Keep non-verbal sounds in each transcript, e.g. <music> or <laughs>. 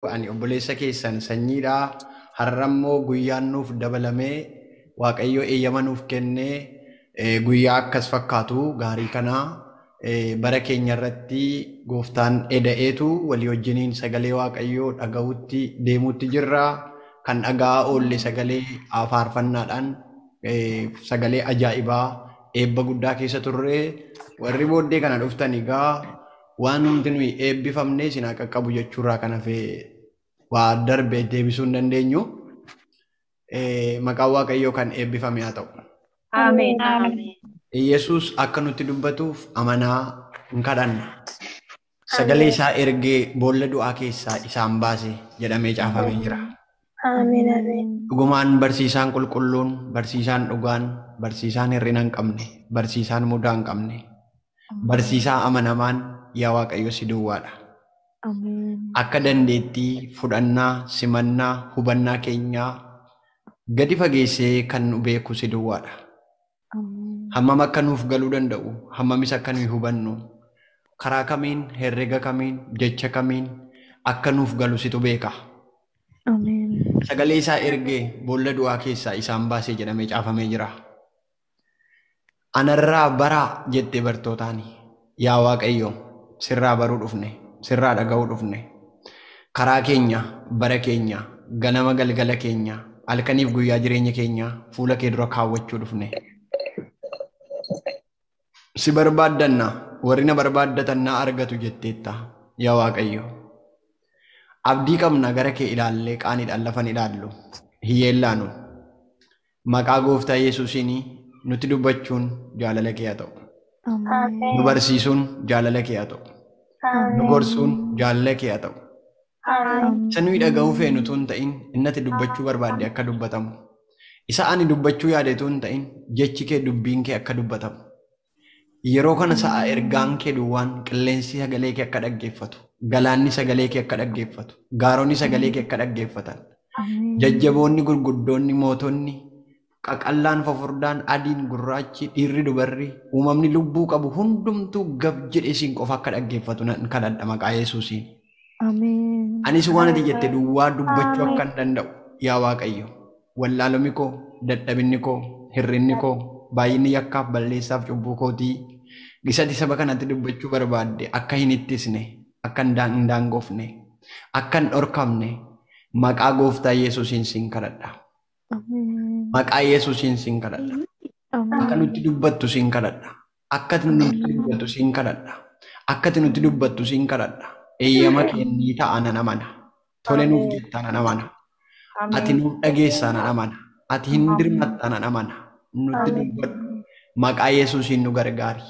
obbolessa obboleessa keessan sanyiidhaa. Har'ammoo guyaan nuuf dabalamee waaqayyo eeyyama nuuf kennee guyyaa akkas fakkaatu gaarii kanaa bara keenyarratti gooftaan eda'eetu walii wajjiniin sagalee waaqayyoo dhaga'utti deemuutti jirra. Kan dhagaa oolle sagalee faarfannaadhaan sagalee ajaa'ibaa eebba guddaa keessa turre warri booddee kana dhuftan egaa waan hundi nuyi eebbifamne sinaa qaqqabu jechuurraa kan hafee. waa darbee deebisuu hin dandeenyu maqaan waaqayyoo kan eebbifame haa ta'u. Yesus akka nutti dubbatuuf amanaa hin kadhanna. Sagalee isaa ergee boolla du'aa keessaa isaan baase jedhamee caafamee jira. Dhugumaan barsiisaan qulqulluun, barsiisaan dhugaan, barsiisaan hir'ina hin qabne, barsiisaan mudaa qabne, barsiisaa amanamaan yaa Waaqayyoo si duwwaadha. Akka dandeettii fudhannaa, simannaa, hubannaa keenyaa gadi fageessee kan nu beeku si duwwaadha. Hammam akka nuuf galuu danda'u, hammamis akka nuyi hubannu, karaa kamiin, herrega kamiin, jecha kamiin akka nuuf galu situ beeka. Sagalee isaa ergee boolla du'aa keessaa isaan baasee jedhamee caafamee jira. Anarraa baraa jettee bartootaani. Yaa Waaqayyo, sirraa baruu dhufne. sirraa dhaga'uu dhufne karaa keenya bara keenya ganama galgala keenya halkaniif guyyaa jireenya keenya fuula kee dura kaawwachuu dhufne. Si barbaaddanna warri na barbaadatan argatu jetteetta yaa Waaqayyo. Abdii qabna gara kee ilaallee qaaniidhaan lafan ilaallu hiyyeellaanu maqaa gooftaa Yesuusiin nuti dubbachuun jaalala kee ta'u. Nu jaalala kee ta'u. nu gorsuun jaalala kee haa ta'u. Isa nuyi dhaga'uu feenu tun ta'in innati dubbachuu barbaaddee akka dubbatamu. Isa ani dubbachuu yaade tun ta'in jechi kee dubbiin kee akka dubbatamu. Yeroo kana sa'a ergaan kee duwwaan qilleensi sagalee kee akka dhaggeeffatu. Galaanni sagalee kee akka dhaggeeffatu. Gaaronni sagalee kee akka dhaggeeffatan. Jajjaboonni gurguddoonni mootonni qaqallaan fufurdaan, adiin gurraachi dhiirri dubarri uumamni lubbuu qabu hundumtuu gab jedhe siin qofa akka dhaggeeffatu kadhadha maqaa yesuusiin. Anis waan ati jette duwwaa dubbachuu akka hin danda'u yaa Waaqayyo wallaalumni koo dadhabinni koo hirrinni koo baay'inni yakkaaf balleessaaf cubbuu kootii gisati saba kanatti dubbachuu barbaadde akka hin ittisne akka hin daangoofne akka hin dhorkamne maqaa gooftaa Yesuusiin siin kadhadha. Maqaa Yesuusiin siin kadhadha. Akka nutti dubbattu siin kadhadha. Akka nutti dubbattu siin kadhadha. Akka nutti dubbattu siin kadhadha. Eeyyama eh, kennii ta'a nan amana. Tole nuuf jettaa nan amana. Ati nuuf dhageessaa nan amana. Ati hin dirmattaa nan amana. Nutti dubbadhu. Maqaa Yesuusiin nu gargaari.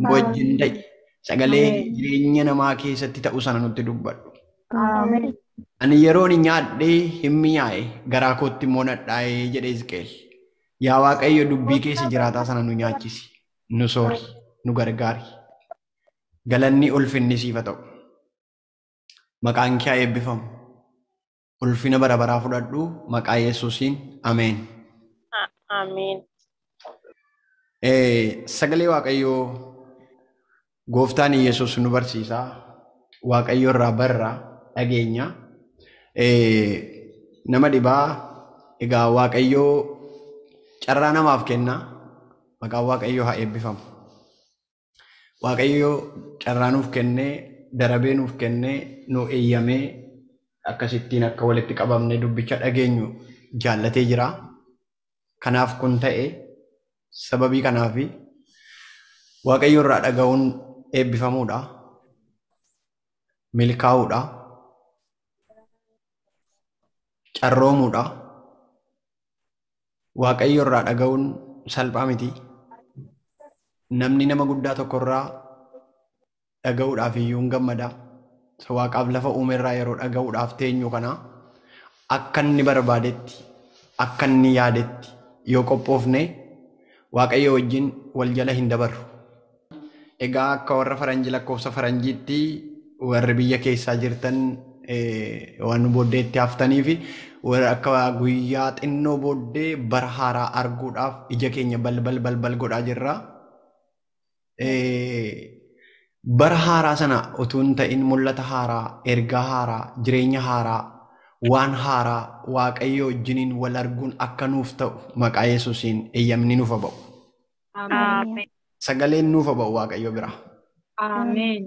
Nu wajjin ta'i. Sagalee jireenya namaa keessatti ta'u sana nutti dubbadhu. Ani yeroon nyaadhee hin garaa kootti immoo nadhaa'ee jedhee Hizqeel. Yaa Waaqayyo dubbii keessa jiraataa sana nu nyaachisi. Nu soori. Nu gargaari. Galanni ulfinni siifa ta'u. Maqaan kee eebbifamu. Ulfina bara baraa fudhadhu maqaa Yesuusiin. Ameen. Sagalee Waaqayyoo gooftaan Yesuus nu barsiisaa. Waaqayyo irraa barraa dhageenya. Eh, nama dhibaa egaa waaqayyoo carraa namaaf kenna maqaan waaqayyoo haa eebbifamu. Waaqayyoo carraa nuuf kennee darabee nuuf kennee nu eeyyamee akkasittiin akka walitti qabamne dubbicha dhageenyu jaallatee jira. Kanaaf kun ta'e sababii kanaafi waaqayyo irraa dhaga'uun eebbifamuudha. Milkaa'uudha. carroomuudha. Waaqayyo irraa dhaga'uun salphaa miti. Namni nama guddaa tokko irraa dhaga'uudhaaf iyyuu hin gammada. Waaqaaf lafa uume irraa yeroo dhaga'uudhaaf teenyu kana akka inni barbaadetti, akka inni yaadetti yoo qophoofne waaqayyo wajjin wal jala hin dabarru. Egaa akka warra faranjii lakkoofsa faranjiitti warri biyya keessaa jirtan Eh, waan booddeetti haftanii fi akka guyyaa xinnoo booddee bara haaraa arguudhaaf ija keenya balbal balbal godhaa jirra. Eh, bara haaraa sana utuun ta'in mul'ata haaraa, ergaa haaraa, jireenya haaraa, waan haaraa waaqayyoo wajjiniin wal arguun akka nuuf ta'u maqaa yesuusiin eeyyamni nuufa ba'u. Sagaleen nuufa ba'u waaqayyo bira.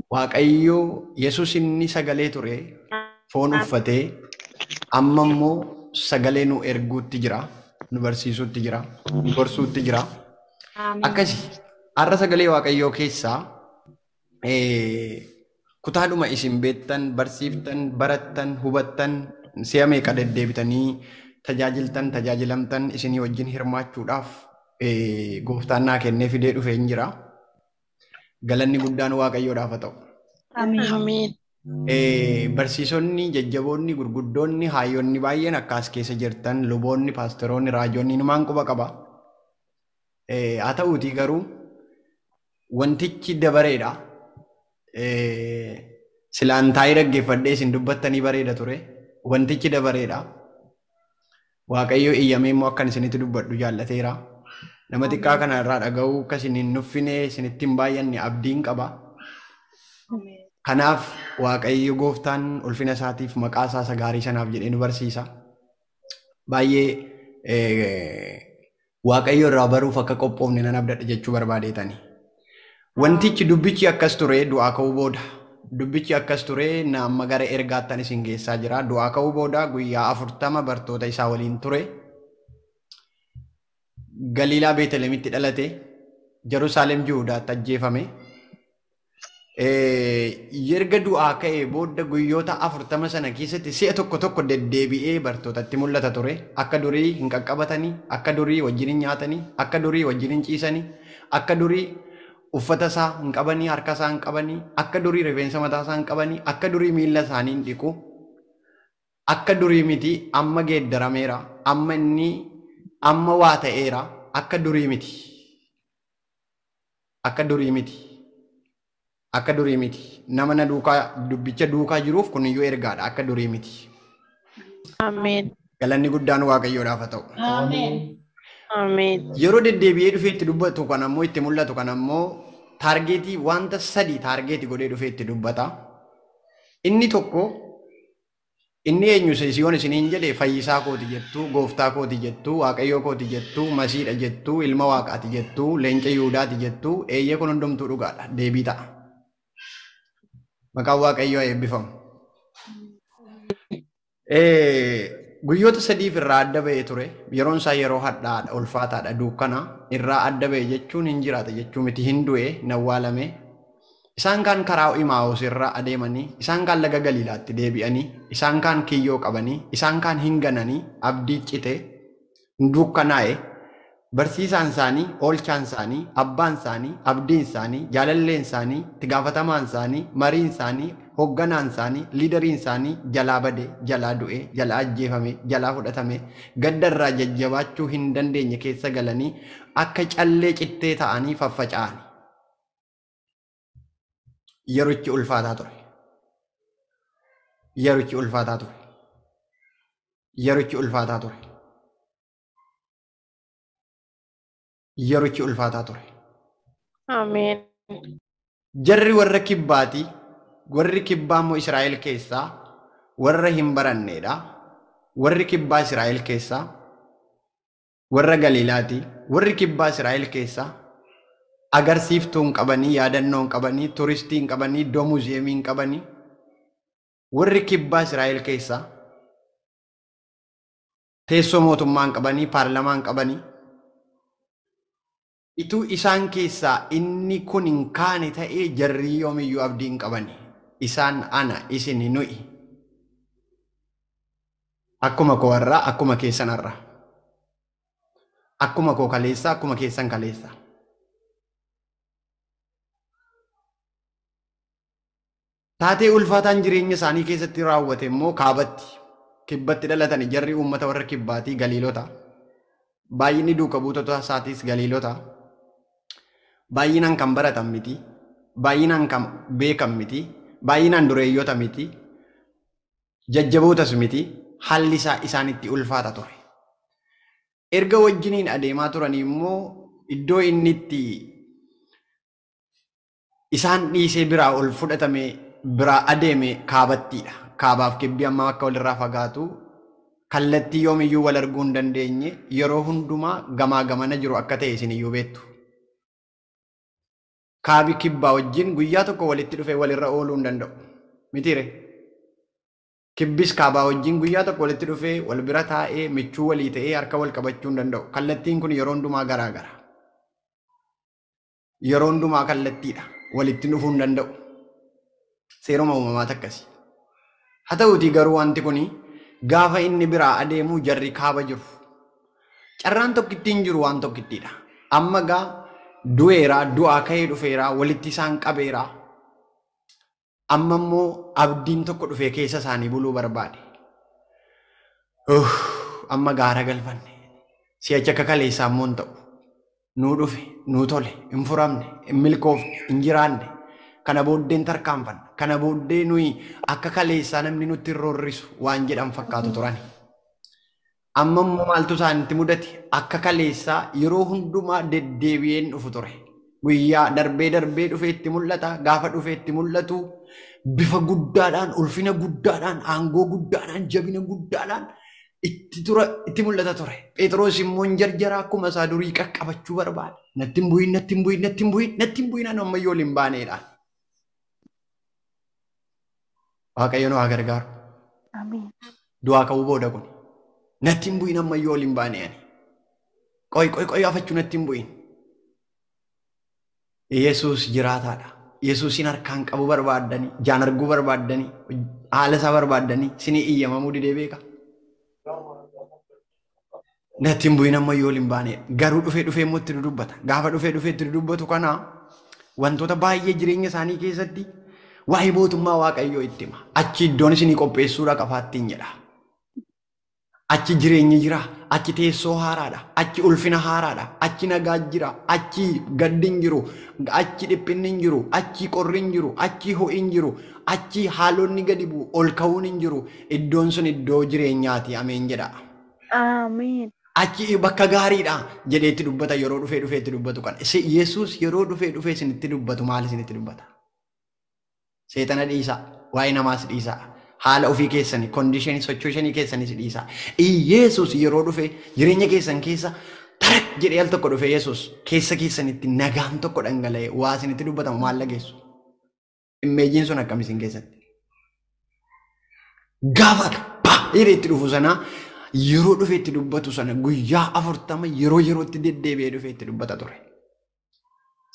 Waaqayyo Yesuus sagalee ture. foon uffatee amma immoo sagalee nu erguutti jira nu barsiisuutti jira nu gorsuutti jira akkasi har'a sagalee waaqayyoo keessaa kutaadhuma isin beektan barsiiftan barattan hubattan si'a meeqa deddeebitanii tajaajiltan tajaajilamtan isinii wajjin hirmaachuudhaaf gooftaan kennee fidee dhufeen jira galanni guddaan waaqayyoodhaaf haa ta'u. Barsiisonni jajjaboonni gurguddoonni haayyoonni baay'een akka as keessa jirtan luboonni paastoroonni raajoonni numaan quba qaba. Haa ta'uutii garuu wantichi dabareedha. Silaan taa'ee isin dubbattanii bareeda ture. Wantichi dabareedha. Waaqayyo iyyamee immoo akkan isinitti dubbadhu jaallateera. Nama xiqqaa kana irraa dhaga'uu akka isin hin nuffine isinitti hin baay'anne abdiin qaba. Kanaaf waaqayyo gooftaan ulfina isaatiif maqaa isaa gaarii sanaaf jedhee nu barsiisa. Baay'ee eh, waaqayyo irraa baruuf akka qophoofne nan abdadha jechuu barbaadeetani. Wantichi dubbichi akkas ture du'aa booda. Dubbichi akkas ture gara ergaattan isin geessaa jira. Du'aa ka'uu booda guyyaa afurtama bartoota isaa waliin ture. Galiilaa Beetelemitti dhalate. Jerusaalem Jihudaatti ajjeefame. Yerga du'aa ka'ee booda guyyoota afurtama sana keessatti si'a tokko tokko deddeebi'ee bartootatti mul'ata ture. Akka durii hin qaqqabatanii, akka durii wajjin hin nyaatanii, akka durii wajjin hin ciisanii, akka durii uffata isaa hin qabanii, harka isaa hin qabanii, akka durii rifeensa mataa isaa hin qabanii, akka durii miila isaanii hin dhiqu. Akka durii miti amma geeddarameera. Amma inni amma waa ta'eera. Akka durii miti. Akka durii miti. Nama na duukaa dubbicha duukaa jiruuf kuniyyuu ergaadha. Akka durii miti. Galanni guddaan Waaqayyoodhaaf haa ta'u. Yeroo deddeebi'ee dhufee itti dubbatu kan itti mul'atu wanta sadii taargeetii godhee dhufee itti dubbata. Inni tokko inni eenyu siyoon isiniin jedhe fayyisaa kooti jettuu gooftaa kooti jettuu waaqayyoo kooti jettuu masiidha jettuu ilma waaqaati jettuu leenca yihudaati jettuu eeyyee kun hundumtuu dhugaadha deebii ta'a. Maqaan Waaqayyoo eebbifamu. Eh, Guyyoota sadiif irraa adda ba'ee ture. Yeroon isaa yeroo hadhaadha, ulfaataadha, duukkana irraa adda ba'e jechuun hin jiraata jechuu miti hin du'e e, Isaan kaan karaa Imaa'oos irraa adeemanii, isaan kaan laga Galiilaatti deebi'anii, isaan kaan kiyyoo qabanii, isaan kaan hin gananii, abdii cite, duukkanaa'e. barsiisaan isaanii, oolchaan isaanii, abbaan isaanii, abdiin isaanii, jaalalleen isaanii, gaafatamaan isaanii, mariin isaanii, hoogganaan isaanii, liidariin isaanii jalaa bade, jalaa du'ee, jalaa ajjeefame, jalaa fudhatame, gaddarraa jajjabaachuu hin dandeenye keessa galanii akka callee cittee ta'anii faffaca'an. Yerochi ulfaataa ulfaataa ture. yerochi ulfaataa ture. Jarri warra kibbaati. warri kibbaa immoo Israa'el keessaa warra hin baranneedha. Warri kibbaa Israa'el keessa warra galilaati warri kibbaa israel keessa agarsiiftuun qabanii yaadannoon qabanii turistiin qabanii iddoo muuziyeemiin qabanii warri kibbaa israel keessa teessoo mootummaan qabanii paarlamaan qabanii. Ituu isaan keessaa inni kun hin kaane ta'ee jarri yoomiyyuu abdii hin qaban. Isaan ana isin nu'i nuyi. Akkuma koo warraa akkuma keessan har'a. Akkuma koo kaleessaa akkuma keessan kaleessaa. Taatee ulfaataan jireenya isaanii keessatti raawwate immoo kaabatti kibbatti dhalatan jarri uummata warra kibbaatii galiilota baay'inni duuka buutota isaatis galiilota. baay'inaan kan baratan miti, baay'inaan kan beekan miti, baay'inaan dureeyyoota miti, jajjabootas miti, haalli isaa isaan ulfaata ture. Erga wajjiniin adeemaa turani immoo iddoo inni itti isaan dhiisee biraa ol fudhatame biraa adeeme kaabattiidha. Kaabaaf kebbii amma akka walirraa fagaatu kallattii yoomiyyuu wal arguu hin dandeenye yeroo hundumaa gamaa gamana jiru akka ta'e isin beektu. kaabi kibbaa wajjin guyyaa tokko walitti dhufee walirra ooluu hin danda'u. Kibbis kaabaa wajjin guyyaa tokko walitti dhufee wal bira taa'ee michuu walii ta'ee harka wal qabachuu hin danda'u. Kallattiin kun yeroo hundumaa garaa gara. Yeroo hundumaa kallattiidha. Walitti dhufuu hin danda'u. Seeroma Haa ta'uutii garuu wanti kun gaafa inni biraa adeemuu jarri kaaba jiru. Carraan tokkittiin jiru waan tokkittiidha. Amma gaa du'eeraa, du'aa ka'ee dhufeeraa, walitti isaan qabeeraa. Amma abdiin tokko dhufee keessa isaanii buluu barbaade. Amma gaara galfanne. Si'achi akka kaleessaa immoo hin ta'u. Nuu dhufe, nuu tole, hin furamne, hin milkoofne, hin jiraanne. Kana booddee tarkaanfanna. Kana booddee nuyi akka kaleessaa namni nutti hin waan jedhan fakkaatu turani. amma maaltu itti mudate akka kaleessaa yeroo hundumaa deddeebi'een dhufu ture. Guyyaa darbee darbee dhufee itti mul'ata gaafa dhufee itti mul'atu bifa guddaadhaan ulfina guddaadhaan aangoo guddaadhaan jabina guddaadhaan itti itti mul'ata ture. Phexros immoo hin jarjara akkuma isaa durii qaqqabachuu barbaada. Natti hin bu'in natti hin bu'in natti hin bu'in natti hin bu'in amma iyyoo hin baaneedhaan. Waaqayyoon waa gargaaru. Du'aa ka'uu booda kun. Natti hin bu'in ammayyuu ol hin baane afachuu natti hin Yesuus jiraataadha. harkaan qabu jaan arguu haala isaa barbaaddanii, sinii iyyamamuu didee beeka. Natti hin bu'in ammayyuu ol Garuu dhufee dhufee immoo itti dubbata. Gaafa dhufee dhufee dubbatu wantoota baay'ee jireenya isaanii keessatti waa'ee bootummaa Waaqayyoo ittima. hima. Achi iddoon isinii qopheessuudha qafaattiin jedha. achi jireenyi jira, achi teessoo haaraadha, achi ulfina haaraadha, achi nagaa jira, achi gaddi jiru, achi dhiphinni jiru, achi qorri jiru, achi ho'i jiru, achi haalonni gadi bu'u, ol jiru, iddoon sun iddoo jireenyaati ameen jedha. Achi bakka gaariidha jedheetti dubbata yeroo dhufee dhufeetti dubbatu kan. Yesuus yeroo dhufee dhufee isinitti dubbatu isinitti dubbata? namaas haala ofii keessanii, kondiishinii sochooshanii keessanii si dhiisa. Yesus yeroo dhufe jireenya keessan keessa tarak jedhee al tokko dhufe Yesus keessa keessanitti nagaan tokko dhangala'ee waa isinitti dubbatamu maallageessu. Immeejiin sun akkam isin keessatti? Gaafa baay'ee itti dhufu sanaa yeroo dhufe itti dubbatu sana guyyaa afurtama yeroo yerootti deddeebi'ee dhufe itti dubbata ture.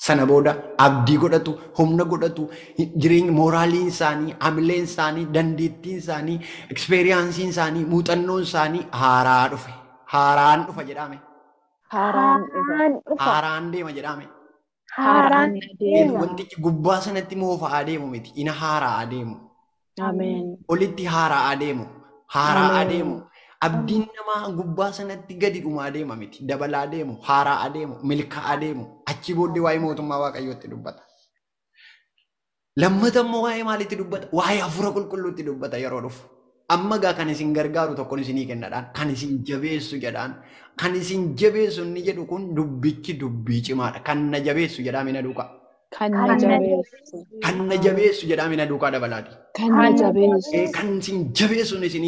Sana booda abdii godhatu, humna godhatu, jireenya mooraaliin isaanii, amileen isaanii, dandeettiin isaanii, ekspeeriyaansiin isaanii, muuxannoon isaanii haaraa dhufe. Haaraan dhufa jedhame. Haaraan Haaraan deema jedhame. Haaraan deema. gubbaa sanatti moofa deemu miti. Ina haaraa adeemu. Olitti haaraa adeemu. Haaraa adeemu. Abdiin namaa gubbaa sanatti gadi dhumaa adeema miti. Dabalaa adeemu, haaraa adeemu, milkaa adeemu. Achi booddee waa'ee mootummaa Waaqayyootti dubbata. Lammata immoo waa'ee maaliitti dubbata? Waa'ee hafuura qulqulluutti dubbata yeroo dhufu. Amma gaa kan isin gargaaru tokkoon isinii kennadhaan kan isin jabeessu jedhaan kan isin jabeessu inni jedhu kun dubbichi dubbii cimaadha. Kan na jabeessu jedhaa Kan na jabeessu. Kan na jabeessu jedhaame duukaa dabalaati. Kan na jabeessu. isin eh, jabeessuun isin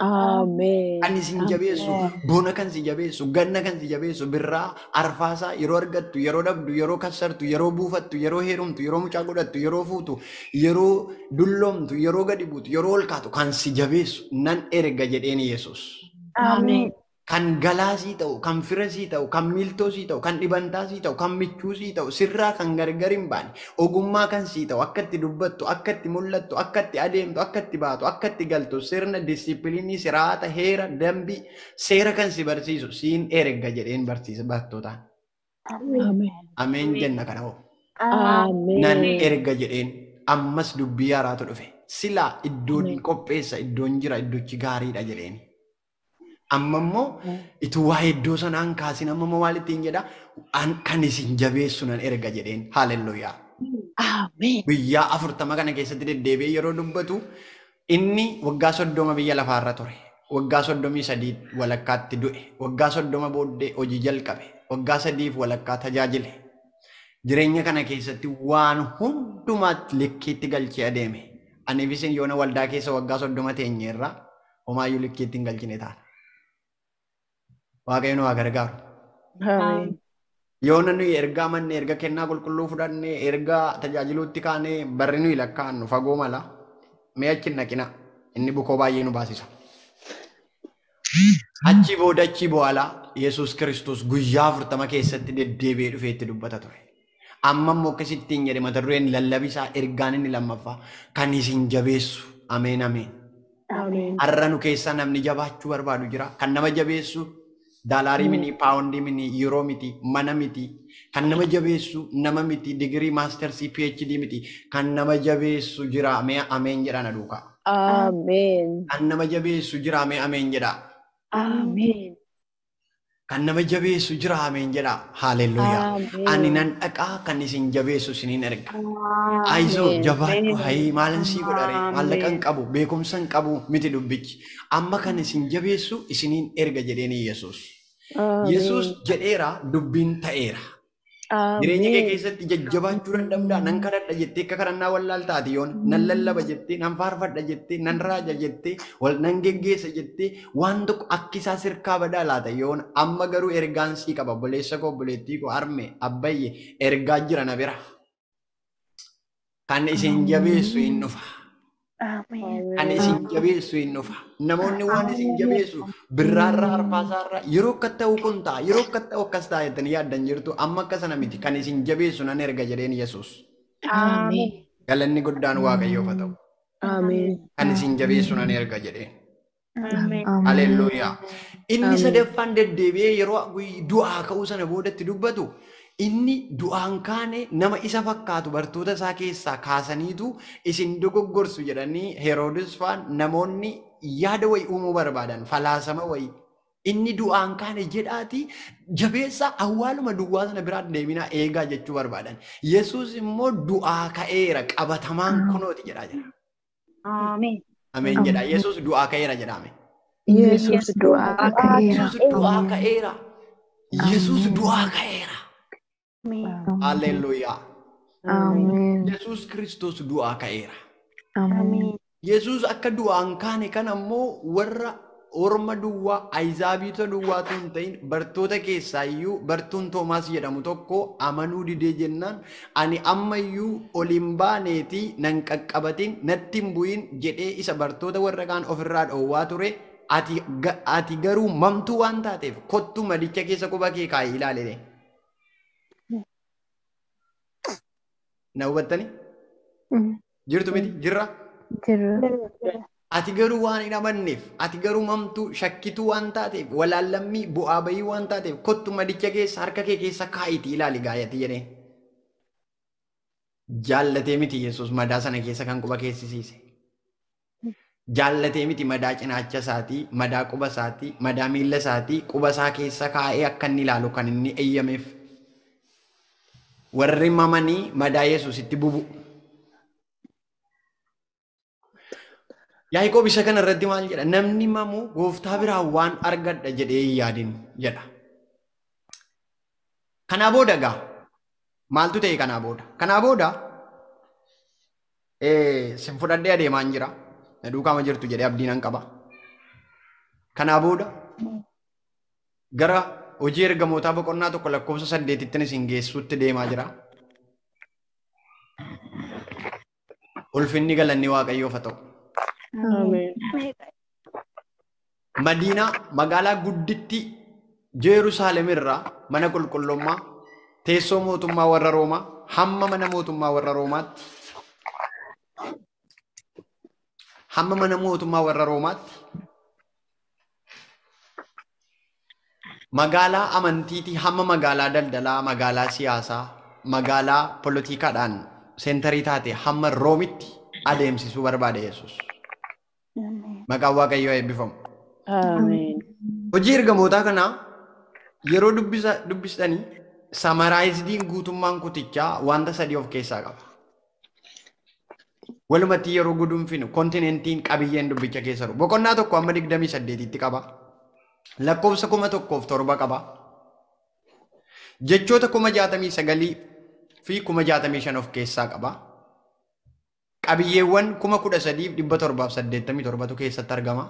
Ameen. Kan isin jabeessu bona kan si jabeessu ganna kan si jabeessu birraa arfaasaa yeroo argattu yeroo dabdu yeroo kassartu yeroo buufattu yeroo heerumtu yeroo mucaa godhattu yeroo fuutu yeroo dulloomtu yeroo gadi yeroo olkaatu kan si jabeessu nan erga jedheen yesus. kan sii ta'u, kan firesii ta'u, kan miiltoosii ta'u, kan dhibantaasii ta'u, kan michuusii ta'u, sirraa kan gargar hin baane, ogummaa kan sii ta'u, akka itti dubbattu, akka itti mul'attu, akka itti adeemtu, akka itti baatu, akka itti galtu, sirna disipiliinii, siraata, heera, dambii, seera kan si barsiisu siin erga jedheen barsiisa barattootaan. Ameen jenna kana hoo. Nan erga jedheen ammas dubbii haaraatu dhufe. Silaa iddoon qopheessa iddoon jira iddochi gaariidha jedheeni. Ammammoo mm. itti waa'ee iddoo sanaan kaasin ammammoo maal ittiin jedhaa kan isin jabeessu nan erga jedheen haalelluyaa. afurtama kana keessatti deddeebi'ee yeroo dubbatu inni waggaa soddoma biyya lafaarra ture. Waggaa soddomii sadii walakkaatti du'e. Waggaa soddoma booddee hojii jalqabe. Waggaa sadiif walakkaa tajaajile. Jireenya kana keessatti waan hundumaatti likkiitti adeeme. Ani yoona waldaa keessa waggaa soddoma teenyeerraa homaayyuu likkiitti hin galchine taana. waaqayyoon waa gargaaru. Yoo nuyi ergaa manne erga kennaa qulqulluu fudhanne erga tajaajiluutti kaanee barri nuyi lakkaa'annu fagoo mala mee achi naqina inni bukoo baay'ee nu baasisa. Achi booda achi bu'aalaa Yesuus kiristoos guyyaa furtama keessatti deddeebi'ee dhufee itti dubbata ture. Amma immoo akkasittiin jedhe mata dureen lallabisaa ergaan inni lammaffaa kan isin jabeessu ameen ameen. Har'a nu namni jabaachuu barbaadu jira kan nama jabeessu Dalari hmm. mini paawundii mini yeroo miti, mana miti, kan nama jabeessu nama miti, digirii maastersii PhD miti, kan nama jabeessu jira ameen jedha na duukaa. Kan nama jabeessu jira jedha. kan nama jabeessu jira hameen jedha haalelluuyaa ani nan dhaqaa kan isin jabeessu isiniin erga aizoo jabaadhu hayii maalan sii godhare maallaqa qabu beekumsa qabu miti dubbichi amma kan isin jabeessu isiniin erga jedheen yesus yesus jedheera dubbiin ta'eera Um, Jireenya kee keessatti jajjabaachuu danda'uudhaan nan kadhadha jettee akka kadhannaa wallaal taate nan lallaba jettee nan faarfadha jettee nan raaja jettee wal nan geggeessa jettee waan tokko akka isaa sirkaa badaa laata yoon amma garuu ergaansii qaba obboleessa koo obboleettii koo harme abbayye ergaa jira na bira. Kan isin jabeessu hin dhufa. Ani isin jabeessu hin dhufa. Namoonni waan isin jabeessu birraarraa harkaasaarraa yeroo akka ta'u kun ta'a yeroo akka ta'u akkas ta'a jettanii yaaddan jirtu amma akka sana miti kan isin jabeessu nan erga jedheen Yesuus. Galanni guddaan waaqayyoofa ta'u. Kan isin jabeessu nan erga jedheen. Haleelluuyaa. Inni sadaffaan deddeebi'ee yeroo du'aa ka'uu sana boodatti dubbatu inni du'aan kaane nama isa fakkaatu bartoota isaa keessaa kaasaniitu isin dogoggorsu jedhanii heroodis faan namoonni yaada wayii uumuu barbaadan falaasama wayii inni du'aan kaane jedhaati jabeessa awwaaluma duwwaa sana biraan deeminaa eegaa jechuu barbaadan yesus immoo du'aa ka'eera qabatamaan kunooti jedhaa jira. Ameen. Ameen jedha yesus du'aa ka'eera jedhame. Yesus du'aa ka'eera. Yesus du'aa ka'eera. Haleluya. Yesus Kristos du'aa ka'eera. Yesus akka du'aan kaane kan warra orma duwaa ayzaabita duwwaatu hin bartota bartoota keessaa iyyuu bartuun Toomaas jedhamu tokko amanuu didee jennaan ani ammayyuu oliin baaneetii nan qaqqabatin natti hin bu'in jedhee isa bartoota warra kaan ofirraa dhoowwaa ture ati garuu mamtuu waan taateef kottuu madicha keessa quba kee kaa'ee ilaalee na hubattanii jirtu miti jirra. Ati garuu waan hin amanneef ati garuu mamtuu shakkituu waan taateef walaallammii bu'aa bayii waan taateef kottu madicha keessa harka kee keessa kaa'iti ilaali gaayati jedhee. Jaallatee miti Yesuus madaa sana keessa kan quba keessisiise. Jaallatee miti madaa cinaacha isaatii, madaa quba isaatii, madaa miila isaatii quba isaa keessa kaa'ee akka inni ilaalu kan inni eeyyameef. warri mamanii madaa Yesuusitti bubu. Yaa'ikoob isa kana maal jedha? Namni mamo gooftaa biraan waan argadha jedhee hin yaadin jedha. Kanaa booda gaa, maaltu ta'e kanaa booda? Kanaa booda sin fudhadhee adeemaan jira. Na duukaama jirtu jedhee abdiin an qaba. Kanaa booda gara hojii ergamootaa boqonnaa tokko lakkoofsa saddeetitti isin geessuutti deemaa jira. Ulfinni galanni waaqayyoofa ta'u. Madiinaa magaalaa gudditti Jeerusaalem irraa mana qulqullummaa teessoo mootummaa warra Roomaa hamma mana warra hamma mana mootummaa warra Roomaatti magaalaa amantiitii hamma magaalaa daldalaa, magaalaa siyaasaa, magaalaa poolitiikaadhaan seentarii taate hamma roomitti adeemsisuu barbaade Yesuus. Maqaan Waaqayyoo eebbifamu. Hojii ergamootaa kanaa yeroo dubbisanii samaraayizidiin guutummaan kutichaa wanta sadii of keessaa qaba. Walumatti yeroo gudunfinu kontinentiin qabiyyeen dubbicha keessa jiru. Boqonnaa tokko amma digdamii saddeetitti qaba. lakkoofsa kuma tokkoof torba qaba. Jechoota kuma jaatamii sagalii fi kuma jaatamii shan of keessaa qaba. Qabiyyeewwan kuma kudha sadiif dhibba torbaaf saddeettamii torbatu keessatti argama.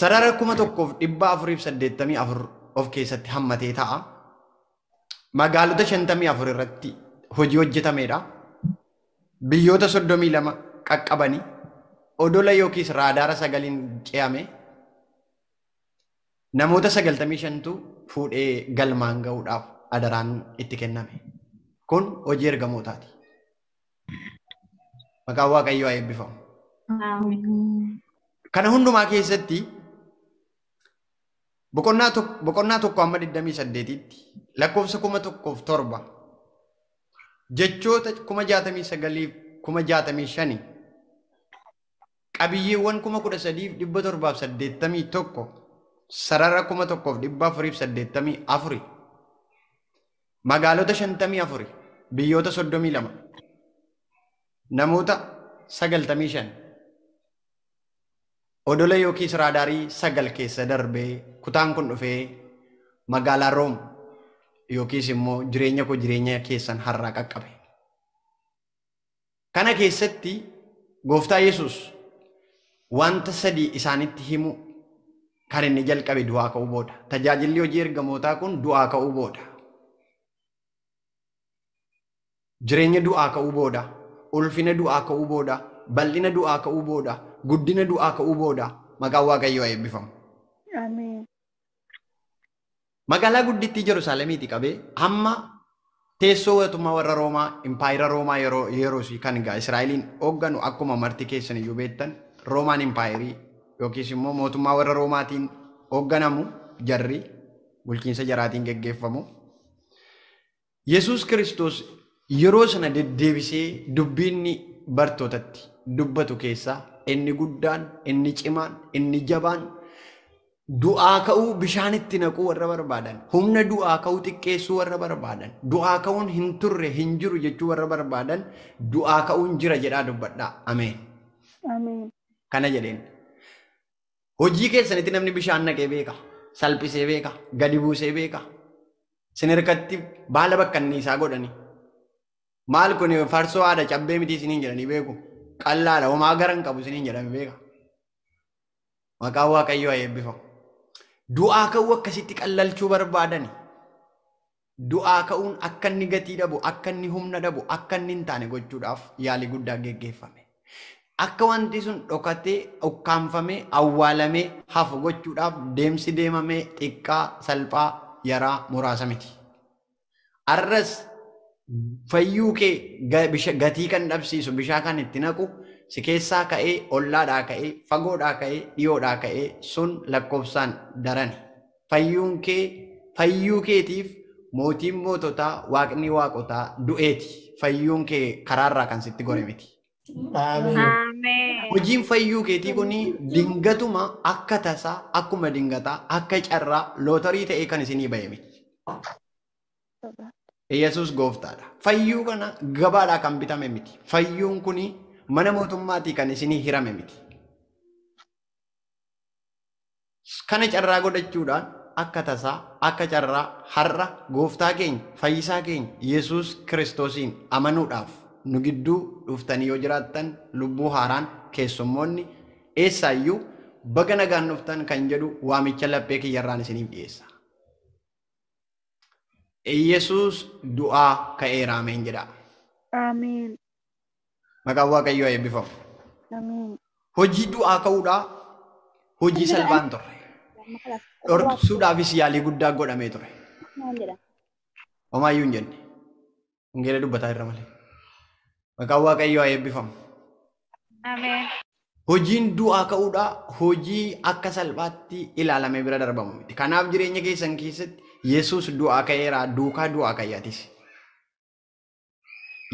Sarara kuma tokkoof dhibba afuriif saddeettamii afur of keessatti hammatee ta'a. Magaalota shantamii afur irratti hojii hojjetameedha. Biyyoota soddomii lama qaqqabanii odola yookiis raadaara sagaliin ce'ame namoota sagaltamii shantu fuudhee galmaan gahuudhaaf adaraan itti kenname. Kun hojii ergamootaati. Maqaan Waaqayyoo eebbifamu. Kana hundumaa keessatti boqonnaa tokko amma 28tti lakkoofsa kuma tokkoof torba jechoota kuma 69 kuma 65 qabiyyeewwan kuma kudha sadiif dhibba torbaaf saddeettamii tokko sarara kuma tokkoof dhibba afuriif saddeettamii afuri magaalota shantamii afuri biyyoota soddomii lama namoota sagaltamii shan odola yookiis raadaarii sagal keessa darbee kutaan kun dhufee magaalaa room yookiis immoo jireenya koo keessan har'aa qaqqabe kana keessatti gooftaa yesus wanta sadii isaanitti himu kan inni jalqabe du'aa ka'uu booda. Tajaajilli hojii ergamootaa kun du'aa ka'uu booda. Jireenya du'aa ka'uu booda. Ulfina du'aa ka'uu booda. Bal'ina du'aa ka'uu booda. Guddina du'aa ka'uu booda. Magaalaa guddittii jerusalemiit qabee hamma teessoo watummaa warra Roomaa, impaayira Roomaa yeroo yeroo kan egaa Israa'eliin akkuma marti keessan iyyuu beektan Roomaan Impaayerii yookiis immoo mootummaa warra Roomaatiin hoogganamu jarri bulchiinsa jaraatiin geggeeffamu. Yesuus Kiristoos yeroo sana deddeebisee dubbiinni bartootatti dubbatu keessaa inni guddaan, inni cimaan, inni jabaan du'aa ka'uu bishaanitti naquu warra barbaadan, humna du'aa ka'uu xiqqeessuu warra barbaadan, du'aa ka'uun hin turre, hin jiru jechuu warra barbaadan du'aa ka'uun jira jedhaa Ameen. Kana jedheen. Hojii keessanitti namni bishaan naqee beeka. Salphisee beeka. Gadi buusee beeka. Sin hirkatti baala isaa godhani. Maal kun farsoo haadha cabbee miti isiniin jedhanii beeku. Qallaadha. Homaa garan qabu isiniin jedhame beeka. Maqaan Waaqayyoo haa eebbifamu. Du'aa ka'uu akkasitti qallalchuu barbaadani. Du'aa ka'uun akka inni gatii dhabu, akka inni humna dhabu, akka inni hin taane gochuudhaaf yaalii guddaa geggeeffame. akka wanti sun dhokatee ukkaanfamee awwaalamee hafu gochuudhaaf deemsi deemamee xiqqaa salphaa yaraa muraasa miti. Arras fayyuu kee gatii kan dhabsiisu bishaan kan itti naqu sikeessaa ka'ee ollaadhaa ka'ee fagoodhaa ka'ee dhiyoodhaa ka'ee sun lakkoofsaan daran Fayyuun kee fayyuu moototaa waaqni waaqotaa du'eeti. kee karaarraa kan sitti gore miti. Hojiin fayyuu keetii kun dingatuma akka tasaa, akkuma dingataa, akka carraa lootarii ta'ee kan isinii bahe miti. Yesus gooftaadha. Fayyuu kana gabaadhaa kan bitame miti. Fayyuun kun mana mootummaati kan isinii hirame miti. Kana carraa godhachuudhaan akka tasaa, akka carraa har'a gooftaa keenya, fayyisaa keenya Yesus kiristoosiin amanuudhaaf nu gidduu dhuftanii yoo jiraattan lubbuu haaraan keessummoonni eessaayyuu baga nagaan dhuftan kan jedhu waamicha laphee kiyyarraan isiniif dhiyeessa. Yesuus du'aa ka'eera ameen jedha. Ameen. Maqaan Waaqayyoo eebbifamu. Hojii du'aa ka'uudhaa hojii salphaan turre. Dhorkisuudhaafis yaalii guddaa godhamee ture. Homaayyuu hin jenne. Ingeela dubbataa irra malee. Maqaan Waaqayyoo haa eebbifamu. Hojiin du'aa ka'uudhaa hojii akka salphaatti ilaalamee bira darbamu miti. Kanaaf jireenya keessan keessatti Yesuus du'aa ka'eeraa duukaa du'aa ka'eetis.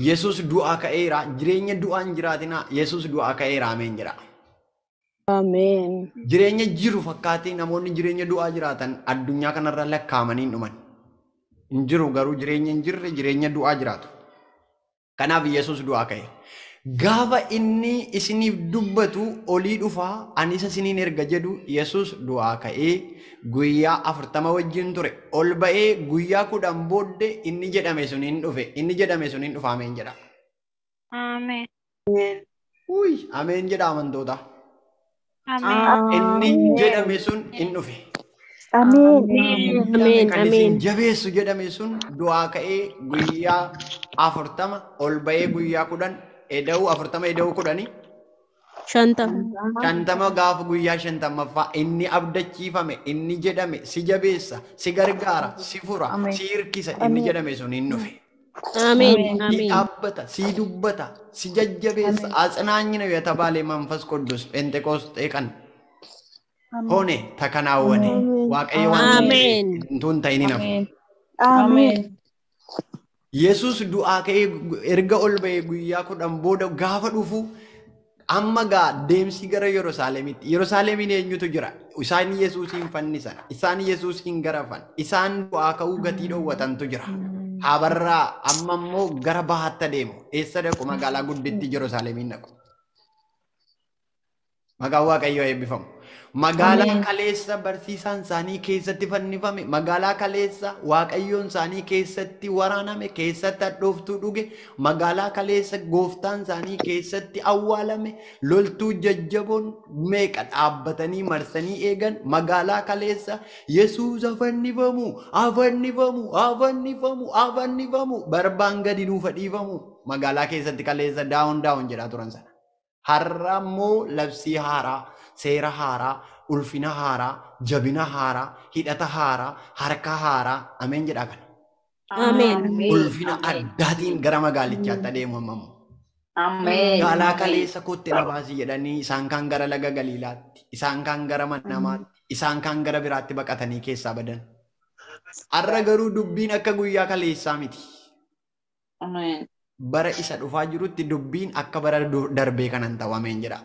Yesuus du'aa ka'eeraa jireenya du'aan jiraatinaa Yesuus du'aa ka'eeraa ameen jira. Jireenya jiru fakkaatee namoonni jireenya du'aa jiraatan addunyaa kanarra lakkaa'amanii hin Hin jiru garuu jireenya hin jirre jireenya du'aa jiraatu. Kanaaf Yesus du'aa ka'e. Gaafa inni isiniif dubbatu olii dhufaa anis isiniin erga jedhu Yesus du'aa ka'ee eh, guyyaa afurtama wajjin ture. Ol ba'ee guyyaa kudhan booddee inni jedhame suniin dhufe. Inni jedhame dhufa ameen jedha. Ameen. ameen jedha amantoota. Ameen. jedhame sun hin Ameen. Ameen. Jabeessu jedhame sun du'aa ka'ee guyyaa afurtama ol ba'ee guyyaa kudhan eda'uu afurtama eda'uu kudhanii. Shantama. Shantama gaafa guyyaa shantammaffaa inni abdachiifame inni jedhame si jabeessa si gargaara si fura si hirkisa inni jedhame sun hin Ameen. Si dhaabbata si dubbata si jajjabeessa asinaanyina yoo baalee manfas qodus pentekoostee kan. hone takanaawwane waaqayyo waan hin ta'ini nafu. Yesus du'aa ka'ee erga ol ba'ee guyyaa kudhan booda gaafa dhufu amma gaa deemsi gara Yerusaalemitti. Yerusaalemiin eenyutu jira? Isaan Yesuusiin fannisan, isaan gara garafan, isaan du'aa ka'uu gatii dhoowwatantu jira. Habarraa amma immoo gara bahatta deemu. Eessa dhaqu magaalaa gudditti Yerusaalemiin dhaqu? eebbifamu. Magaalaa kaleessa barsiisaan isaanii keessatti fannifame, magaalaa kaleessa waaqayyoon isaanii keessatti waraaname, keessatti hadhooftuu dhuge, magaalaa kaleessa gooftaan isaanii keessatti awwaalame, loltuu jajjaboon meeqa dhaabbatanii marsanii eegan magaalaa kaleessa Yesuus afannifamu, afannifamu, afannifamu, afannifamu, barbaan gadi nuufa dhiifamu magaalaa keessatti kaleessa daawun daawun jedhaa turan sana. Har'a immoo labsii haaraa. seera haaraa, ulfina haaraa, jabina haaraa, hidhata haaraa, harka haaraa. Ameen jedha kana. Ulfina addaatiin gara magaalichaatti adeemu ammamu. Gaalaa kaleessa kootti na jedhanii isaan gara laga galiilaatti, isaan kan gara manamaatti, isaan kan gara biraatti baqatanii keessaa badan. Har'a garuu dubbiin akka guyyaa kaleessaa miti. Bara isa dhufaa jirutti dubbiin akka bara darbee kanan ta'u ameen jedha.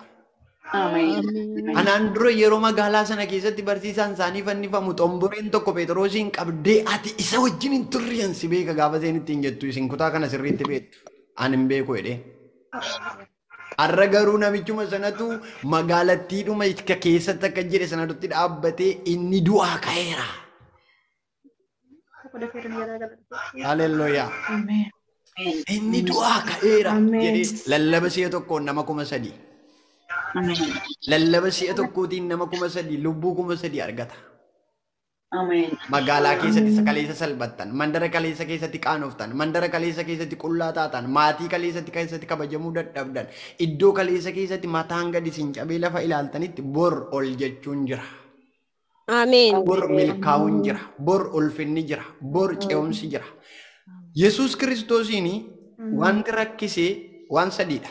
Anaandura yeroo magaalaa sana keessatti barsiisaan isaanii fannifamu xomboreen tokko Pheexroosiin qabdee ati isa wajjin hin turreen si beeka gaafa isheen ittiin jettu isin kutaa kana sirriitti beektu an hin beeku jedhee. Har'a garuu namichuma sanatu magaalattiidhuma keessatti akka jedhe sana duratti dhaabbatee inni du'aa ka'eera. Haleluuyaa. Inni du'aa ka'eera jedhee lallaba si'a tokkoon nama kuma sadi. Lallaba si'a tokkootiin nama kuma sadii lubbuu kuma sadii argata. Magaalaa keessatti kaleessa salphattan, mandara kaleessa keessatti qaanoftan, mandara kaleessa keessatti qullaa taatan, maatii kaleessatti keessatti kabajamuu dadhabdan, iddoo kaleessa keessatti mataan gadi sincabee lafa ilaaltanitti bor ol jechuun jira. Bor milkaa'uun jira, bor ulfinni jira, bor ce'umsi jira. Yesuus kiristoosiin wanti rakkisee waan sadiidha.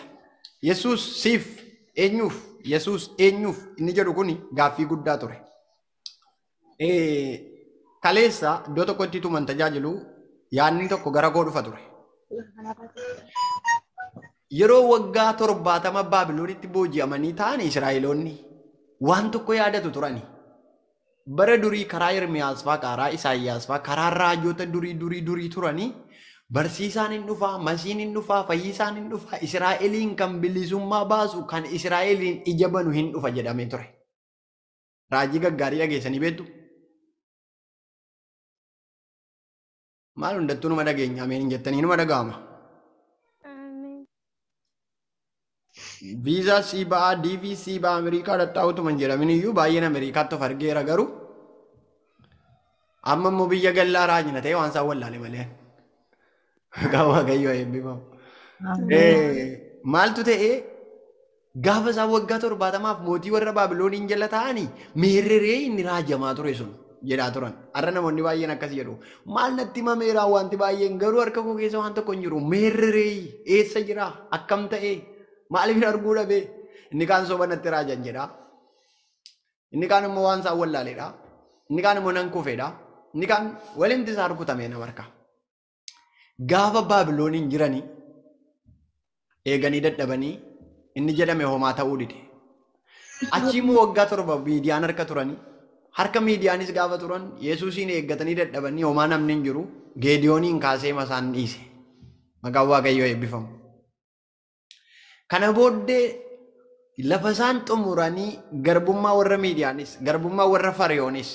Yesuus siif eenyuuf yesus eenyuuf inni jedhu kun gaaffii guddaa ture. Kaleessa iddoo tokkotti tuman tajaajilu yaadni tokko gara koo dhufa ture. Yeroo waggaa torbaatama baabiloonitti booji'amanii ta'an Israa'eloonni waan tokko yaadatu turani. Bara durii karaa Ermiyaas fa'aa karaa Isaayyaas fa'aa karaa raajota durii durii durii turanii Barsiisaan hin dhufaa, masiin hin dhufaa, fayyisaan hin dhufaa, Israa'eliin kan bilisummaa baasu kan Israa'eliin ija banu hin dhufa jedhamee ture. Raajii gaggaarii dhageessanii beektu? Maal hundattuu nama dhageenya ameen jettanii numa dhaga'ama. Viizaa sii ba'aa, diivii sii ba'aa Ameerikaa dhadhaa'utu man jedhamin iyyuu baay'een Ameerikaatti of argeera garuu amma immoo biyya gallaa raajina ta'e waan isaan wallaale malee. Gaafa Waaqayyoo Maaltu ta'ee gaafa isaan waggaa torbaatamaaf mootii warra Baabilooniin jala taa'anii meerree inni raajamaa ture sun jedhaa turan. Har'a namoonni baay'een jedhu. Maal natti himamee raa baay'een garuu harka koo keessa waan tokko hin jiru. Meerree eessa jiraa? Akkam ta'ee? Maaliif arguu dhabee? Inni kaan soba natti raajan Inni kaan immoo waan isaan Inni kaan immoo nan kufeedhaa. Inni kaan waliin rukutame Gaafa baabilooniin jiranii eeganii dadhabanii inni jedhame homaa ta'uu dide. Achiimuu waggaa torba miidiyaan harka turanii harka miidiyaanis gaafa turan Yesuusiin eeggatanii dadhabanii homaa namni hin jiru geediyooniin kaasee masaan dhiise. Maqaan Waaqayyoo eebbifamu. Kana booddee lafa isaan xumuranii garbummaa warra miidiyaanis, garbummaa warra fariyoonis,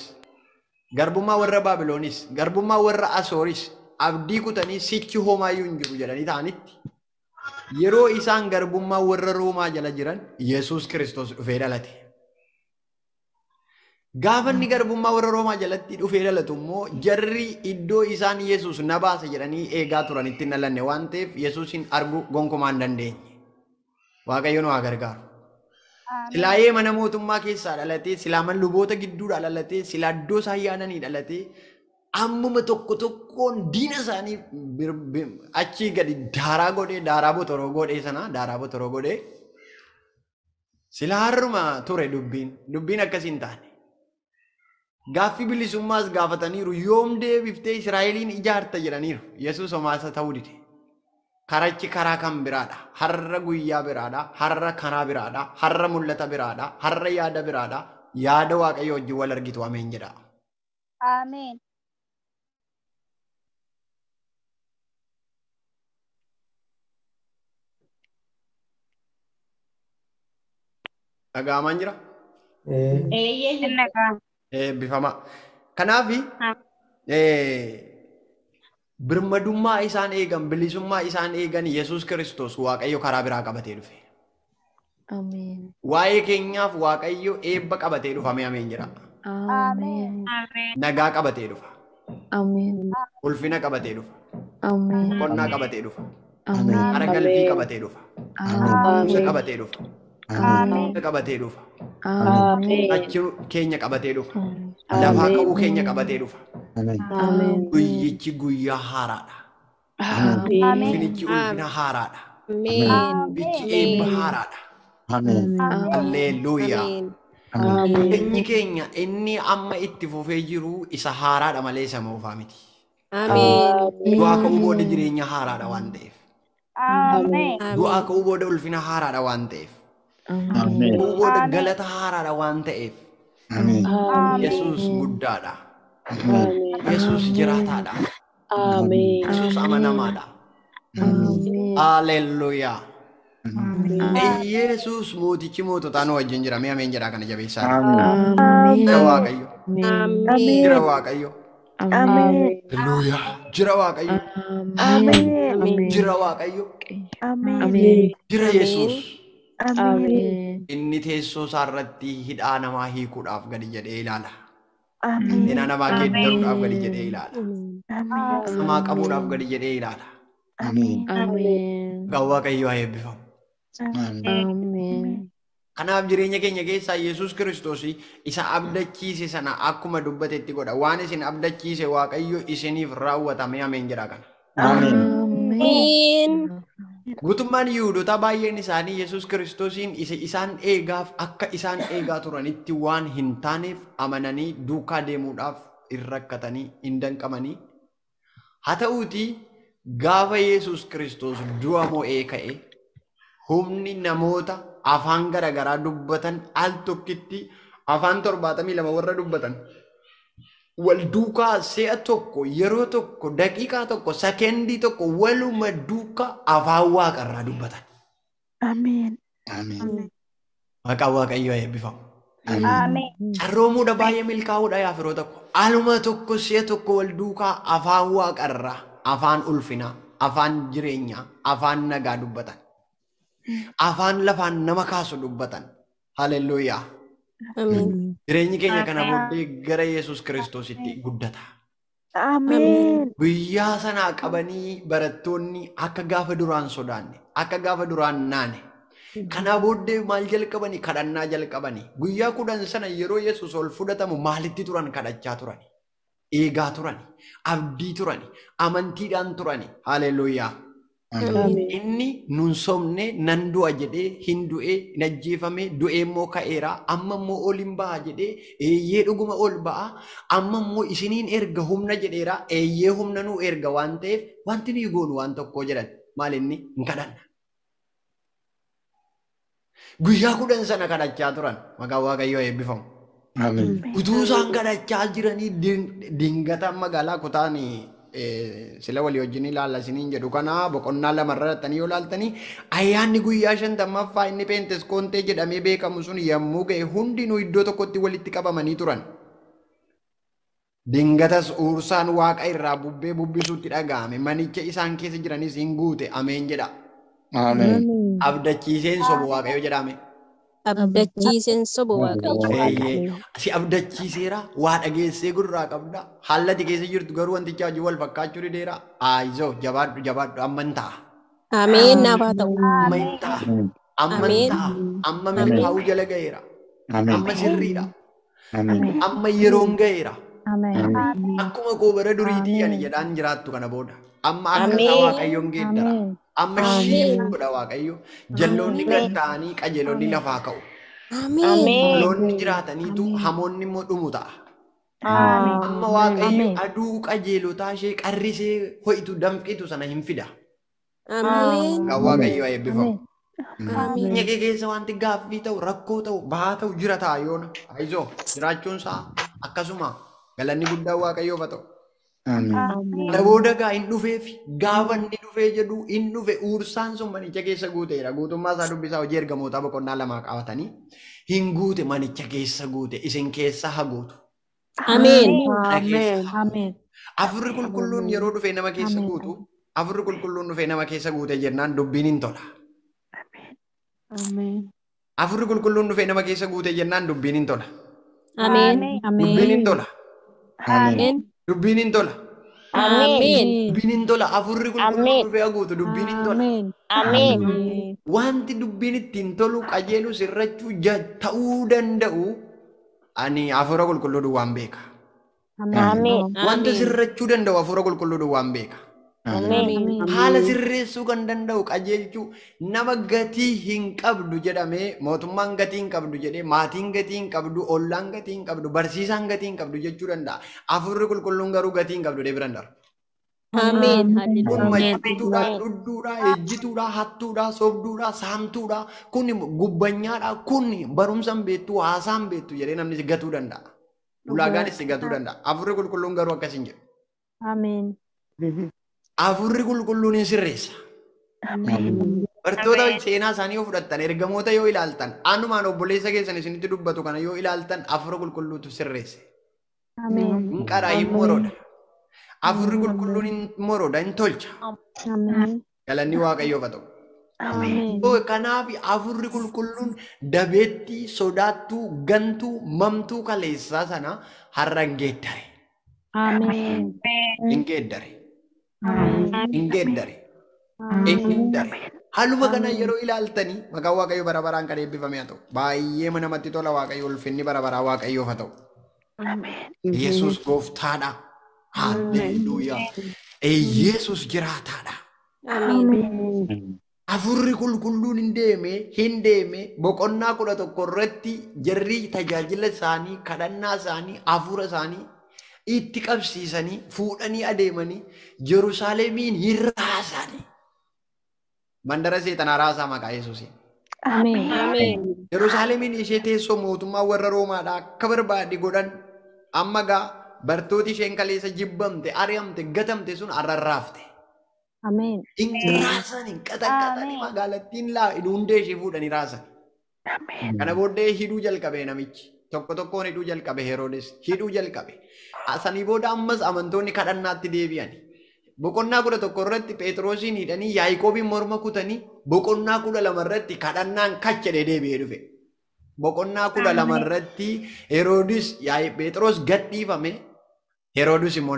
garbummaa warra baabiloonis, garbummaa warra asooris abdii kutanii sichi homaayyuu hin jiru jedhanii ta'anitti yeroo isaan garbummaa warra Roomaa jala jiran Yesuus Kiristoos dhufee dhalate. Gaafa inni garbummaa warra Roomaa jalatti dhufee dhalatu immoo jarri iddoo isaan Yesuus na baase jedhanii eegaa turanitti hin dhalanne waan ta'eef Yesuusin arguu gonkumaa hin dandeenye. Waaqayyoon waa gargaaru. Silaayee mana mootummaa keessaa dhalatee, silaaman luboota gidduudhaa dhalatee, silaa iddoo saayyaananii dhalatee ammuma tokko tokkoon diina isaanii achii gadi daaraa godhee daaraa botoroo godhee sana daaraa botoroo godhee sila harruma ture dubbiin dubbiin akkasii hin taane. Gaaffii bilisummaas gaafataniiru yoom deebiftee Israa'eliin ijaarta jedhaniiru Yesuus homaasa ta'uu dide. Karachi karaa kan biraadha. Harra guyyaa biraadha. Harra karaa biraadha. Harra mul'ata biraadha. Harra yaada biraadha. Yaada waaqayyo wajjin wal argitu ameen jedha. dhaga'amaa jira? Eebbifamaa. Eh. Eh, Kanaaf eh, birmadummaa isaan eegan, bilisummaa isaan eegan Yesuus Kiristoos Waaqayyo karaa biraa qabatee dhufe. Waa'ee keenyaaf Waaqayyo eebba qabatee dhufamee ameen jira. Nagaa qabatee dhufa. Ulfina qabatee dhufa. Qonnaa qabatee dhufa. Hara galfii qabatee dhufa. Kunuunsa qabatee dhufa. qabatee dhufa. Achi keenya qabatee dhufa. Hmm. Lafaa ka'uu keenya qabatee dhufa. Guyyichi guyyaa haaraadha. Finichi ulfina haaraadha. Bichi eebba haaraadha. Alleluuyaa. Eenyi keenya inni amma itti fufee jiru isa haaraadha malee isa moofaa miti. Du'aa ka'uu booda jireenya haaraadha waan ta'eef. ulfina haaraadha Gowwoota galata haaraadha waan ta'eef. Yesuus guddaadha. Yesuus jiraataadha. Yesuus amanamaadha. Haleelluyaa. Yesuus mootichi moototaa nu wajjin jira. Mi'a meen jedhaa kana jabeessaa. Jira Waaqayyo. Jira Waaqayyo. Haleelluyaa. Jira Waaqayyo. Jira Waaqayyo. Jira Yesuus. Inni teessoo isaa hidhaa namaa hiikuudhaaf gadi jedhee ilaala. Hidhaa namaa geeddaruudhaaf gadi jedhee ilaala. Namaa qabuudhaaf gadi jedhee ilaala. Gawwaa qayyoo haa eebbifamu. Kanaaf jireenya keenya keessaa Yesuus kiristoos isa abdachiise sana akkuma dubbatetti godha. Waan isin abdachiise Waaqayyo isiniif raawwatame ameen jira kana. Guutummaan yihudotaa baay'een isaanii Yesuus kiristoosiin isaan eegaaf akka isaan eegaa turanitti waan hin taaneef amananii duukaa deemuudhaaf hin rakkatanii, hin danqamanii. Haa ta'uutii gaafa Yesuus kiristoos du'a mo'ee ka'e humni namoota afaan garaagaraa dubbatan al tokkitti afaan torbaatamii lama warra dubbatan. duukaa se'a tokko yeroo tokko daqiiqaa tokko sakendii tokko waluma duuka afaan waaqarraa dubbatan. Ameen. Maqaan waaqayyoo eebbifamu. Carroomuudha baay'ee milkaa'uudha yaa firoo tokko. Aluma tokko si'a tokko wal duukaa afaan waaqarraa afaan ulfinaa afaan jireenyaa afaan nagaa dubbatan. Hmm. Afaan lafaan nama kaasu dubbatan. Hallelujaa. Jireenyi keenya kana booddee gara Yesuus Kiristoositti guddata. Guyyaa sanaa qabanii barattoonni akka gaafa duraan sodaanne, akka gaafa duraan naane, kanaa booddee maal jalqabani kadhannaa jalqabani. guyyaa kudan sana yeroo Yesuus ol fudhatamu maalitti turan kadhachaa turani? Eegaa turani, abdii turani, amantiidhaan turani. Haaleluyyaa. Inni nun somne nan du'a jedhee hin du'ee hin ajjeefame du'ee immoo ka'eera amma ba'a jedhee eeyyee dhuguma ol ba'a ammammoo isiniin erga humna jedheera eeyyee humna nuu erga waan ta'eef wanti nuyi goonu waan tokkoo maal inni hin kadhanna. Guyyaa kudhan sana kadhachaa turan maqaan Waaqayyoo eebbifamu. Utuu isaan kadhachaa jiranii dingata magaalaa kutaanii. Eh, sila walii wajjin ilaalla isiniin jedhu kanaa boqonnaa lama irratti yoo laaltanii ayyaanni guyyaa shantammaffaa inni peentes koontee jedhamee beekamu sun yommuu ga'e hundinuu iddoo tokkotti walitti qabamanii turan. Dingatas uursaan waaqa irraa bubbee bubbisuutti dhaga'ame manicha isaan keessa jiranis hin guute ameen jedha. Abdachiiseen soba waaqayyo jedhame. Abdachiiseen soba waaqayyoo. Si abdachiiseera waa dhageessee gurraa qabda. Hallatti keessa jirtu garuu wanticha wajjin wal fakkaachuu dhideera. jabaadhu jabaadhu amma hin ta'a. Ameen naaf haa ta'u. Amma hin jala ga'eera. Amma sirriidha. Amma yeroon ga'eera. Akkuma koo bara duriitii ani jedhaan jiraattu kana booda. Amma akka isaa waaqayyoon geeddara. Amma isheef godha Waaqayyo. Jalloonni gad ta'anii qajeelonni lafaa ka'u. Loonni jiraataniitu hamoonni immoo dhumu ta'a. Amma Waaqayyo aduu qajeelotaa ishee qarrisee ho'itu danfitu sana hin fida. Kan Waaqayyo eebbifamu. Biyya mm. keessa wanti gaaffii ta'u, rakkoo ta'u, bahaa ta'u jira ta'a yoona. Haizoo jiraachuun isaa akkasuma galanni guddaa Waaqayyoofa ta'u. Daboodagaa hin dhufeefi gaafa inni dhufee jedhu hin dhufe uursaan sun manicha keessa guuteera. Guutummaa isaa dubbisaa hojii ergamootaa boqonnaa lamaa qabatanii hin guute manicha keessa guute isin keessa haguutu. Ameen. Afurri qulqulluun yeroo dhufee nama keessa guutu afurri qulqulluun dhufee nama keessa guute jennaan dubbiin hin tola. Afurri qulqulluun dhufee nama keessa guute jennaan dubbiin hin tola. Ameen. Dubbiin hin tola. Ameen. Dubbiin hin tola. Dubbiin hin tola. Afurri qulqulluu dhufee haguutu dubbiin hin tola. Wanti dubbiin ittiin tolu qajeelu sirrachuu ta'uu danda'u ani afura qulqulluudhaan waan beeka. Wanta sirrachuu danda'u afura qulqulluudhaan waan beeka. haala sirreessuu kan danda'u qajeelchuu nama gatii hin qabdu jedhamee mootummaan gatii hin qabdu jedhee maatiin gatii hin qabdu ollaan gatii qabdu barsiisaan qabdu jechuu danda'a. Afurri qulqulluun garuu gatii hin qabdu deebiran dara. Gurmaachituudha, dhudhuudha, ejjituudha, hattuudha, sobduudha, saamtuudha. Kun gubbanyaadha. Kun barumsaan beektu, haasaan beektu jedhee namni gatuu danda'a. Ulaagaanis gatuu danda'a. Afurri qulqulluun garuu akkas hin Afurri qulqulluun hin sirreessa. Bartoota seenaa isaanii yoo fudhattan, ergamoota yoo ilaaltan, aanumaan ah, obboleessa keessan isinitti dubbatu kana yoo ilaaltan, hafuura qulqulluutu sirreesse. Qaraa hin moroodha. Hafuurri qulqulluun hin moroodha, hin tolcha. Galanni Kanaaf hafuurri qulqulluun dabeettii, sodaattuu, gantuu, mamtuu kaleessaa sana har'an geeddare. Hin geeddare. Hin geeddare. Eeggindare. Haaluma kana yeroo ilaaltanii maqaan Waaqayyoo bara baraan kan eebbifame haa ta'u. Baay'ee namatti tola Waaqayyoo ulfinni bara baraa Waaqayyoof haa ta'u. Yesus gooftaadha. Halleluuyaa. Yesus jiraataadha. Afurri qulqulluun hin deeme, hin deeme boqonnaa kudha tokko irratti jarri tajaajila isaanii, kadhannaa isaanii, hafuura isaanii itti qabsiisanii fuudhanii adeemanii Yerusaalemiin hin raasanii. Mandara seetanaa raasaa maqaa Yesuusiin. Yerusaalemiin ishee teessoo mootummaa warra Roomaadhaa akka barbaade godhan amma gaa bartooti isheen kaleessa jibbamte, ari'amte, gatamte sun arrarraafte. Hin raasanii qaxaqaxanii magaalattiin hundee ishee fuudhanii raasanii. Kana booddee hidhuu jalqabee namichi. Tokko tokkoon hidhuu jalqabe Heroodes hidhuu jalqabe. Sanii booda ammas amantoonni kadhannaatti deebi'an. Boqonnaa kudha tokkorratti irratti Phexroosiin hidhanii Yaayikoobiin morma kutanii boqonnaa kudha lama irratti kadhannaan kachadhe deebi'ee dhufe. Boqonnaa kudha lama irratti Heroodis Phexros gadhiifame Heroodis immoo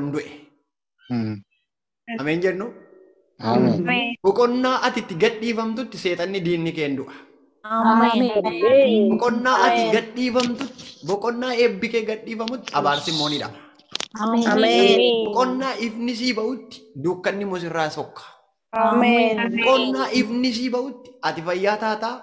hmm. Ameen jennu. Boqonnaa ati gadhiifamtutti seexanni diinni keen Boqonnaa gadhiifamtutti boqonnaa gadhiifamutti Qonnaa ifni sii ba'utti dukkanni musirraa sokka. Qonnaa ifni sii ba'utti ati fayyaa taataa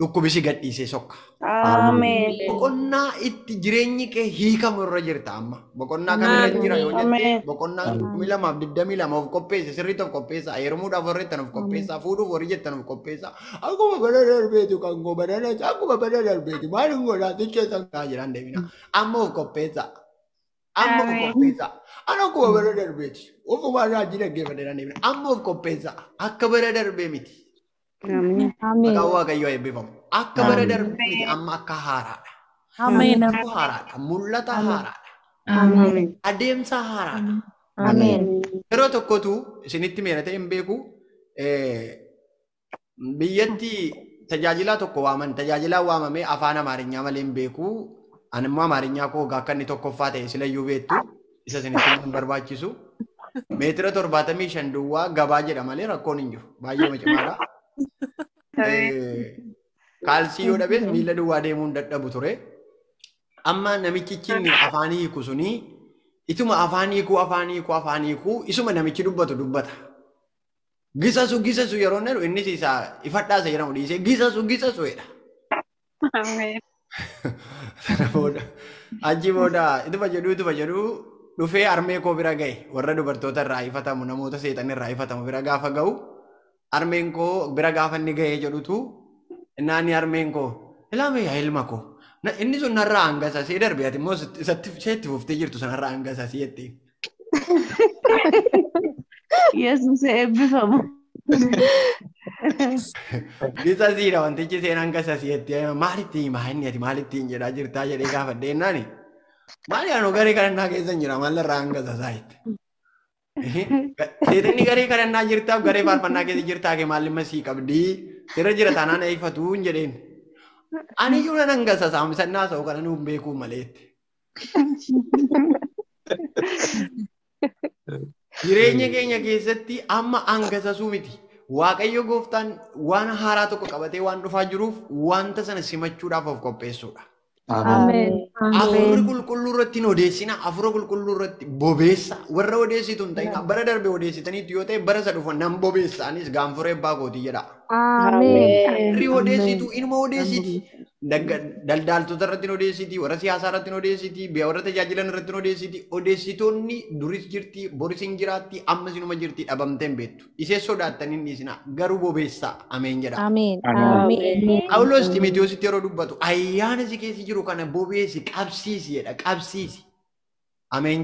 dhukkubisi gadhiisee sokka. Boqonnaa itti jireenyi kee hiikamu irra jirta amma. Boqonnaa kan irra yoo jette boqonnaa lamaaf digdamii lama of qopheessa sirriitti of qopheessa heerumuudhaaf warri of qopheessa warri of qopheessa akkuma bada darbeetu kan gobanana akkuma bada darbeetu maaliif godhaa ticheessan jedhaan deemina Ammo bara darbeeti. Ofuma irraa jira gaggeeffatee Akka bara darbee miti. Maqaan Waaqayyoo eebbifamu. Akka bara darbee miti amma akka haaraadha. Mul'ata haaraadha. Adeemsa haaraadha. Yeroo tokkotu isinitti meeratee hin beeku biyyatti eh, tajaajilaa tokko waaman tajaajilaan waamamee afaan amaarinyaa malee hin beeku. Ani amaarinyaa koo akka inni tokkoffaa ta'e silayyuu beektu isa isinitti hin barbaachisu. Meetira torbaatamii shan duwwaa gabaa jedha malee rakkoon hin jiru. Baay'ee macimaadha. Kaalsii yoo dhabee miila duwwaa deemuun dadhabu ture. Amma inni afaan hiikuu sunii ituma afaan hiikuu afaan hiikuu afaan hiikuu isuma namichi dubbatu dubbata. Gisasu gisasu yeroo inni isaa ifadhaasa jedha. Sana booda achi booda dhufa dufee armee dhufee koo bira gahe warra dubartoota irraa ifatamu namoota seexan irraa bira gaafa gahu armeen koo bira gaafa inni gahee jedhutu naani armeen koo ilaame yaa ilma koo inni sun narraa hanga sasii darbe ati immoo isatti fuftee jirtu sanarraa hanga <laughs> Bifti asiidha wantichi seenaan gasa maalitti himaa inni ati maalitti hin jedhaa jirtaa jedhee gaafadheennaani maali anuu garee kadhannaa keessa hin jira mallirraa hanga sasaayitti. Seetinni garee kadhannaa jirtaaf garee faarfannaa keessa jirtaa kee maallimma sii qabdi sirra jira taanaan eeffatu hin jedheen. Ani iyyuu nan hanga sasaamsannaa sa'u <laughs> kana nuuf beekuu maleetti. Jireenya keenya keessatti amma hangasasuu miti. Waaqayyo gooftaan waan haaraa tokko qabatee waan dhufaa jiruuf wanta sana simachuudhaaf of qopheessuudha. Afurii qulqulluu irratti hin odeessina. Afurii qulqulluu irratti bobeessa. Warra odeessitu hin ta'in bara darbe odeessitaniitu yoo ta'e bara isa dhufa nam bobeessaanis gaanfuree abbaa kootii jedha. Afurii odeessitu ilma odeessiti. Daldaaltota irratti hin odeessitii, warra siyaasaa irratti hin warra tajaajilan irratti Odeessitoonni duris jirti, boris hin jiraatti, ammas inuma jirti dhabamteen beektu. Isee sodaattan hin Garuu bobeessaa. Ameen jedha. Qawloos Timoteositti yeroo dubbatu ayyaana Ameen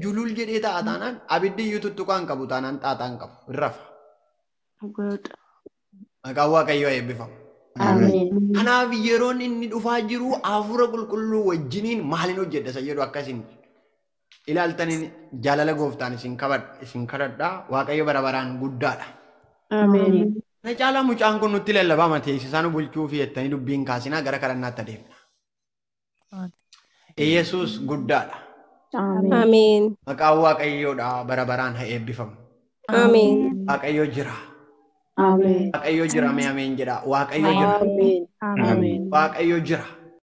julul jedhee ta'a taanaan abiddi iyyuu tuttuqaan qabu taanaan xaaxaan qabu. Kanaaf yeroon inni dhufaa jiru hafuura qulqulluu wajjiniin maaliin hojjedha isa jedhu akkasiin jaalala gooftaan isin kadhadhaa waaqayyo bara baraan guddaadha. Na caalaa mucaan kun nutti lallabama teessisaan bulchuu fi jettanii dubbiin kaasinaa gara kadhannaatti adeemna. Yesuus guddaadha. Maqaan waaqayyoodhaa bara baraan haa eebbifamu. Waaqayyo Waaqayyoo jira mi'ameen jedha. Waaqayyoo jira. Waaqayyoo jira.